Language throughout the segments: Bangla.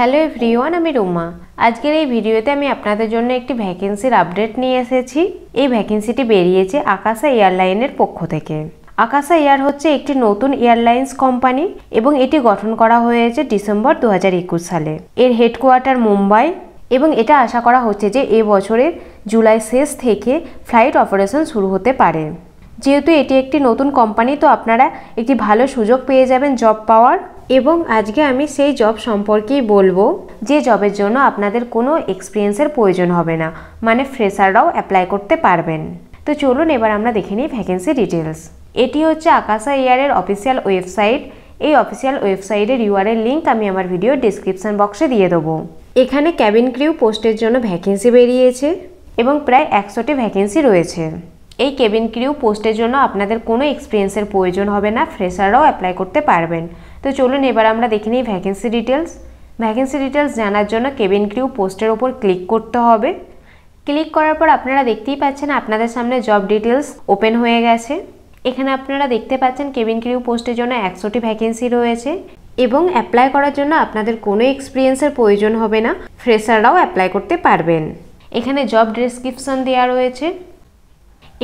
হ্যালো এভরিওয়ান আমি রুমা আজকের এই ভিডিওতে আমি আপনাদের জন্য একটি ভ্যাকেন্সির আপডেট নিয়ে এসেছি এই ভ্যাকেন্সিটি বেরিয়েছে আকাশা এয়ারলাইনের পক্ষ থেকে আকাশা এয়ার হচ্ছে একটি নতুন এয়ারলাইন্স কোম্পানি এবং এটি গঠন করা হয়েছে ডিসেম্বর দু সালে এর হেডকোয়ার্টার মুম্বাই এবং এটা আশা করা হচ্ছে যে এ বছরের জুলাই শেষ থেকে ফ্লাইট অপারেশন শুরু হতে পারে যেহেতু এটি একটি নতুন কোম্পানি তো আপনারা একটি ভালো সুযোগ পেয়ে যাবেন জব পাওয়ার এবং আজকে আমি সেই জব সম্পর্কেই বলবো যে জবের জন্য আপনাদের কোনো এক্সপিরিয়েন্সের প্রয়োজন হবে না মানে ফ্রেশাররাও অ্যাপ্লাই করতে পারবেন তো চলুন এবার আমরা দেখে নিই ভ্যাকেন্সি ডিটেলস এটি হচ্ছে আকাশা এয়ারের অফিসিয়াল ওয়েবসাইট এই অফিসিয়াল ওয়েবসাইটের ইউআরএল লিঙ্ক আমি আমার ভিডিও ডিসক্রিপশান বক্সে দিয়ে দেবো এখানে ক্যাবিন ক্রিউ পোস্টের জন্য ভ্যাকেন্সি বেরিয়েছে এবং প্রায় একশোটি ভ্যাকেন্সি রয়েছে এই কেবিন ক্রিউ পোস্টের জন্য আপনাদের কোনো এক্সপিরিয়েন্সের প্রয়োজন হবে না ফ্রেশাররাও অ্যাপ্লাই করতে পারবেন তো চলুন এবার আমরা দেখে নিই ভ্যাকেন্সি ডিটেলস ভ্যাকেন্সি ডিটেলস জানার জন্য কেবিন ক্রিউ পোস্টের ওপর ক্লিক করতে হবে ক্লিক করার পর আপনারা দেখতেই পাচ্ছেন আপনাদের সামনে জব ডিটেলস ওপেন হয়ে গেছে এখানে আপনারা দেখতে পাচ্ছেন কেবিন ক্রিউ পোস্টের জন্য একশোটি ভ্যাকেন্সি রয়েছে এবং অ্যাপ্লাই করার জন্য আপনাদের কোনো এক্সপিরিয়েন্সের প্রয়োজন হবে না ফ্রেশাররাও অ্যাপ্লাই করতে পারবেন এখানে জব ডেসক্রিপশন দেওয়া রয়েছে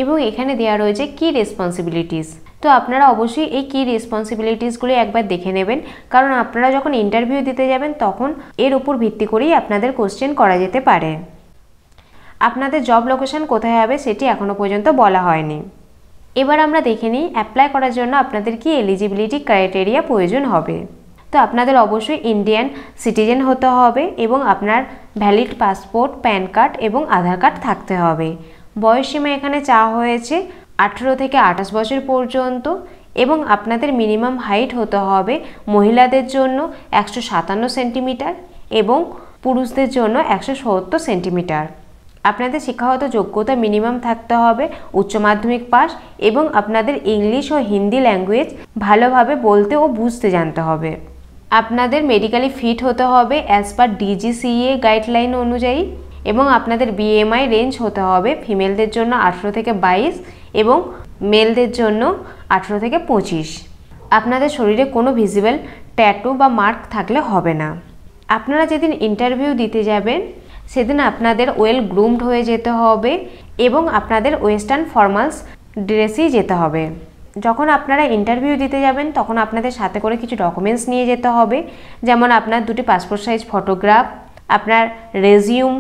এবং এখানে দেওয়া রয়েছে কি রেসপন্সিবিলিটিস তো আপনারা অবশ্যই এই কী রেসপন্সিবিলিটিসগুলি একবার দেখে নেবেন কারণ আপনারা যখন ইন্টারভিউ দিতে যাবেন তখন এর উপর ভিত্তি করেই আপনাদের কোশ্চেন করা যেতে পারে আপনাদের জব লোকেশন কোথায় হবে সেটি এখনও পর্যন্ত বলা হয়নি এবার আমরা দেখে নিই অ্যাপ্লাই করার জন্য আপনাদের কি এলিজিবিলিটি ক্রাইটেরিয়া প্রয়োজন হবে তো আপনাদের অবশ্যই ইন্ডিয়ান সিটিজেন হতে হবে এবং আপনার ভ্যালিড পাসপোর্ট প্যান কার্ড এবং আধার কার্ড থাকতে হবে বয়সসীমা এখানে চাওয়া হয়েছে আঠেরো থেকে আঠাশ বছর পর্যন্ত এবং আপনাদের মিনিমাম হাইট হতে হবে মহিলাদের জন্য একশো সাতান্ন সেন্টিমিটার এবং পুরুষদের জন্য একশো সত্তর সেন্টিমিটার আপনাদের শিক্ষাগত যোগ্যতা মিনিমাম থাকতে হবে উচ্চ মাধ্যমিক পাস এবং আপনাদের ইংলিশ ও হিন্দি ল্যাঙ্গুয়েজ ভালোভাবে বলতে ও বুঝতে জানতে হবে আপনাদের মেডিকেলি ফিট হতে হবে অ্যাজ পার ডিজিসিএ গাইডলাইন অনুযায়ী এবং আপনাদের বিএমআই রেঞ্জ হতে হবে ফিমেলদের জন্য আঠেরো থেকে বাইশ এবং মেলদের জন্য আঠেরো থেকে পঁচিশ আপনাদের শরীরে কোনো ভিজিবল ট্যাটু বা মার্ক থাকলে হবে না আপনারা যেদিন ইন্টারভিউ দিতে যাবেন সেদিন আপনাদের ওয়েল গ্রুমড হয়ে যেতে হবে এবং আপনাদের ওয়েস্টার্ন ফর্মালস ড্রেসেই যেতে হবে যখন আপনারা ইন্টারভিউ দিতে যাবেন তখন আপনাদের সাথে করে কিছু ডকুমেন্টস নিয়ে যেতে হবে যেমন আপনার দুটি পাসপোর্ট সাইজ ফটোগ্রাফ আপনার রেজিউম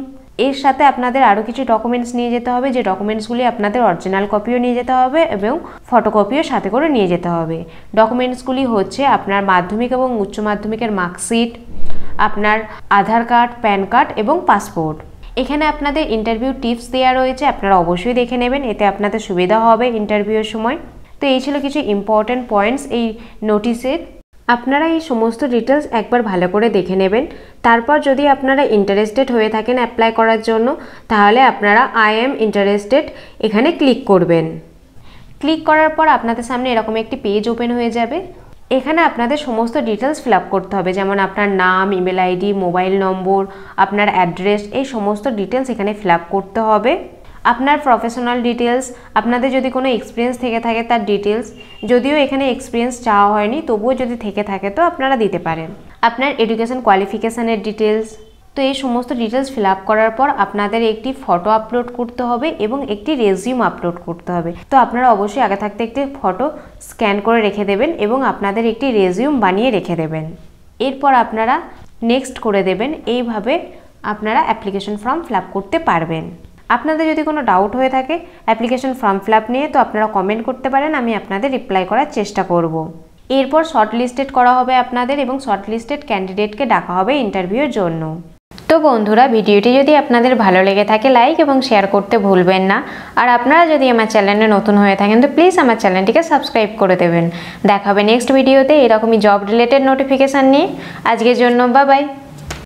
এর সাথে আপনাদের আরও কিছু ডকুমেন্টস নিয়ে যেতে হবে যে ডকুমেন্টসগুলি আপনাদের অরিজিনাল কপিও নিয়ে যেতে হবে এবং ফটোকপিও সাথে করে নিয়ে যেতে হবে ডকুমেন্টসগুলি হচ্ছে আপনার মাধ্যমিক এবং উচ্চ মাধ্যমিকের মার্কশিট আপনার আধার কার্ড প্যান কার্ড এবং পাসপোর্ট এখানে আপনাদের ইন্টারভিউ টিপস দেওয়া রয়েছে আপনারা অবশ্যই দেখে নেবেন এতে আপনাদের সুবিধা হবে ইন্টারভিউয়ের সময় তো এই ছিল কিছু ইম্পর্ট্যান্ট পয়েন্টস এই নোটিশের আপনারা এই সমস্ত ডিটেলস একবার ভালো করে দেখে নেবেন তারপর যদি আপনারা ইন্টারেস্টেড হয়ে থাকেন অ্যাপ্লাই করার জন্য তাহলে আপনারা আই এম ইন্টারেস্টেড এখানে ক্লিক করবেন ক্লিক করার পর আপনাদের সামনে এরকম একটি পেজ ওপেন হয়ে যাবে এখানে আপনাদের সমস্ত ডিটেলস ফিল করতে হবে যেমন আপনার নাম ইমেল আইডি মোবাইল নম্বর আপনার অ্যাড্রেস এই সমস্ত ডিটেলস এখানে ফিল করতে হবে আপনার প্রফেশনাল ডিটেলস আপনাদের যদি কোনো এক্সপিরিয়েন্স থেকে থাকে তার ডিটেলস যদিও এখানে এক্সপিরিয়েন্স চাওয়া হয়নি তবুও যদি থেকে থাকে তো আপনারা দিতে পারেন আপনার এডুকেশন কোয়ালিফিকেশানের ডিটেলস তো এই সমস্ত ডিটেলস ফিল করার পর আপনাদের একটি ফটো আপলোড করতে হবে এবং একটি রেজিউম আপলোড করতে হবে তো আপনারা অবশ্যই আগে থাকতে একটি ফটো স্ক্যান করে রেখে দেবেন এবং আপনাদের একটি রেজিউম বানিয়ে রেখে দেবেন এরপর আপনারা নেক্সট করে দেবেন এইভাবে আপনারা অ্যাপ্লিকেশন ফর্ম ফিল করতে পারবেন আপনাদের যদি কোনো ডাউট হয়ে থাকে অ্যাপ্লিকেশন ফর্ম ফিল নিয়ে তো আপনারা কমেন্ট করতে পারেন আমি আপনাদের রিপ্লাই করার চেষ্টা করব। এরপর শর্টলিস্টেড করা হবে আপনাদের এবং শর্টলিস্টেড ক্যান্ডিডেটকে ডাকা হবে ইন্টারভিউর জন্য তো বন্ধুরা ভিডিওটি যদি আপনাদের ভালো লেগে থাকে লাইক এবং শেয়ার করতে ভুলবেন না আর আপনারা যদি আমার চ্যানেলে নতুন হয়ে থাকেন তো প্লিজ আমার চ্যানেলটিকে সাবস্ক্রাইব করে দেবেন দেখা হবে নেক্সট ভিডিওতে এরকমই জব রিলেটেড নোটিফিকেশান নিয়ে আজকের জন্য বা বাই